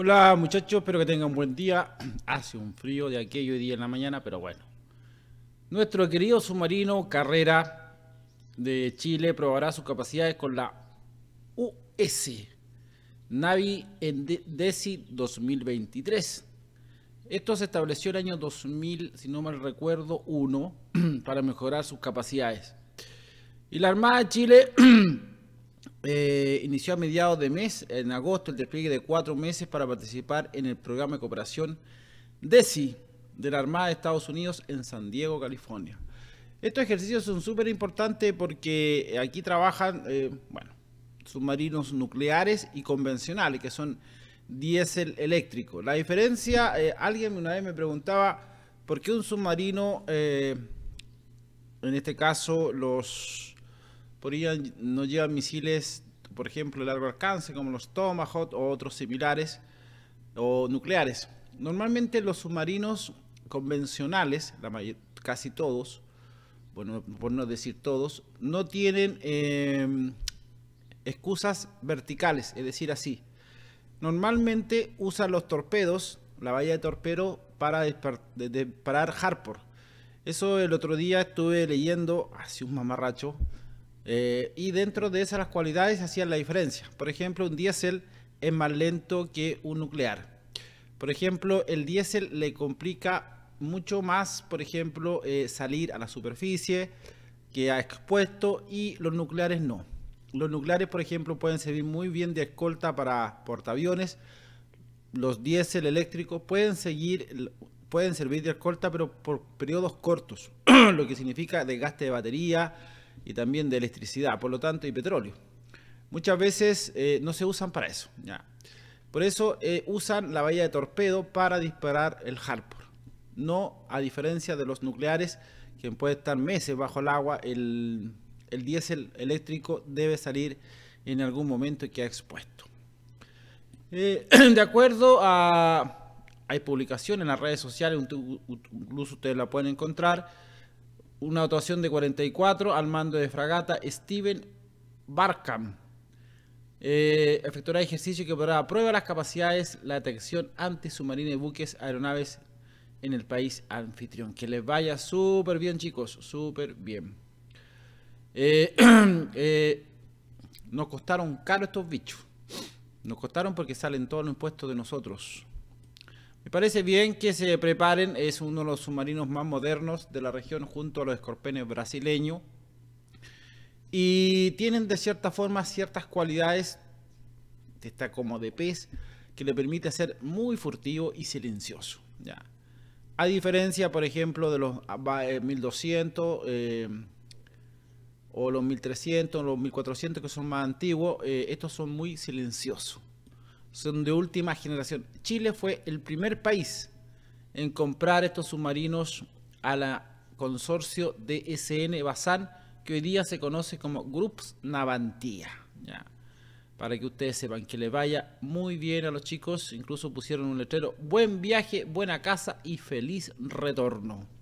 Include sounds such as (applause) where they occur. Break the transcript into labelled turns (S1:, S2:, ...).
S1: Hola muchachos, espero que tengan un buen día. (clears throat) Hace un frío de aquello y día en la mañana, pero bueno. Nuestro querido submarino Carrera de Chile probará sus capacidades con la US Navy DECI 2023. Esto se estableció el año 2000, si no mal recuerdo, 1, (clears throat) para mejorar sus capacidades. Y la Armada de Chile (clears throat) Eh, inició a mediados de mes, en agosto, el despliegue de cuatro meses para participar en el programa de cooperación DESI de la Armada de Estados Unidos en San Diego, California. Estos ejercicios son súper importantes porque eh, aquí trabajan, eh, bueno, submarinos nucleares y convencionales, que son diésel eléctrico. La diferencia, alguien una vez me preguntaba por qué un submarino, en este caso los por no llevan misiles, por ejemplo, de largo alcance, como los Tomahawk o otros similares, o nucleares. Normalmente los submarinos convencionales, casi todos, bueno, por no decir todos, no tienen eh, excusas verticales, es decir, así. Normalmente usan los torpedos, la valla de torpedo, para disparar de, Eso el otro día estuve leyendo, así un mamarracho, eh, y dentro de esas las cualidades hacían la diferencia. Por ejemplo, un diésel es más lento que un nuclear. Por ejemplo, el diésel le complica mucho más, por ejemplo, eh, salir a la superficie que ha expuesto y los nucleares no. Los nucleares, por ejemplo, pueden servir muy bien de escolta para portaaviones. Los diésel eléctricos pueden, seguir, pueden servir de escolta, pero por periodos cortos, (clears throat) lo que significa desgaste de batería, y también de electricidad, por lo tanto, y petróleo. Muchas veces eh, no se usan para eso. Ya. Por eso eh, usan la bahía de torpedo para disparar el Harpur. No, a diferencia de los nucleares, quien puede estar meses bajo el agua, el, diésel eléctrico debe salir en algún momento y queda expuesto. Eh, (clears throat) de acuerdo a... Hay publicación en las redes sociales, incluso ustedes la pueden encontrar, una actuación de 44 al mando de fragata Steven Barkham. Eh, de ejercicio que podrá prueba las capacidades, la detección antisubmarina y buques aeronaves en el país anfitrión. Que les vaya súper bien, chicos, súper bien. Eh, (clears throat) eh, nos costaron caro estos bichos. Nos costaron porque salen todos los impuestos de nosotros. Me parece bien que se preparen, es uno de los submarinos más modernos de la región junto a los escorpiones brasileños. Y tienen de cierta forma ciertas cualidades, está como de pez, que le permite ser muy furtivo y silencioso. ¿ya? A diferencia, por ejemplo, de los 1200 ah, eh, eh, o los 1300 o los 1400 que son más antiguos, eh, estos son muy silenciosos son de última generación. Chile fue el primer país en comprar estos submarinos a la consorcio SN Bazán, que hoy día se conoce como Groups Navantía. Para que ustedes sepan que les vaya muy bien a los chicos, incluso pusieron un letrero, buen viaje, buena casa y feliz retorno.